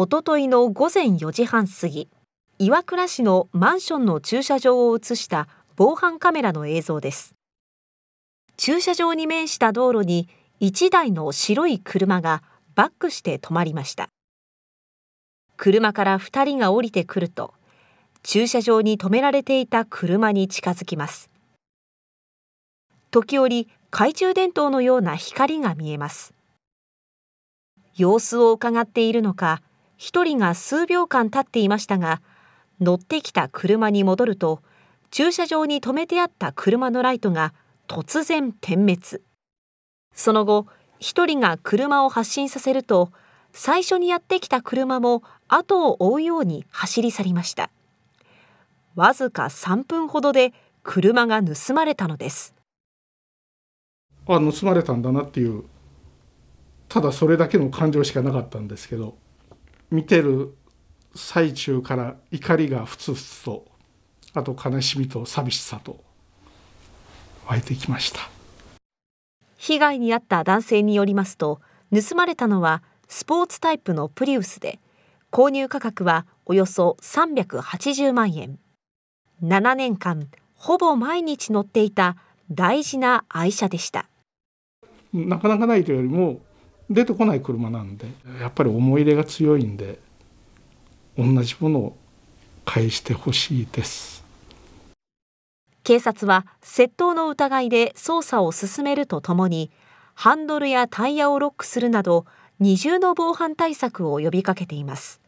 おとといの午前4時半過ぎ岩倉市のマンションの駐車場を映した防犯カメラの映像です駐車場に面した道路に1台の白い車がバックして止まりました車から2人が降りてくると駐車場に止められていた車に近づきます時折懐中電灯のような光が見えます様子を伺っているのか1人が数秒間立っていましたが、乗ってきた車に戻ると、駐車場に止めてあった車のライトが突然点滅。その後、1人が車を発進させると、最初にやってきた車も後を追うように走り去りました。わずか3分ほどで車が盗まれたのです。あ盗まれたんだなっていうただそれだけの感情しかなかったんですけど見てる最中から怒りがふつふつとあと悲しみと寂しさと湧いてきました被害に遭った男性によりますと盗まれたのはスポーツタイプのプリウスで購入価格はおよそ380万円7年間ほぼ毎日乗っていた大事な愛車でしたなかなかないというよりも出てこない車なんでやっぱり思い入れが強いんで同じものを返してほしいです警察は窃盗の疑いで捜査を進めるとともにハンドルやタイヤをロックするなど二重の防犯対策を呼びかけています。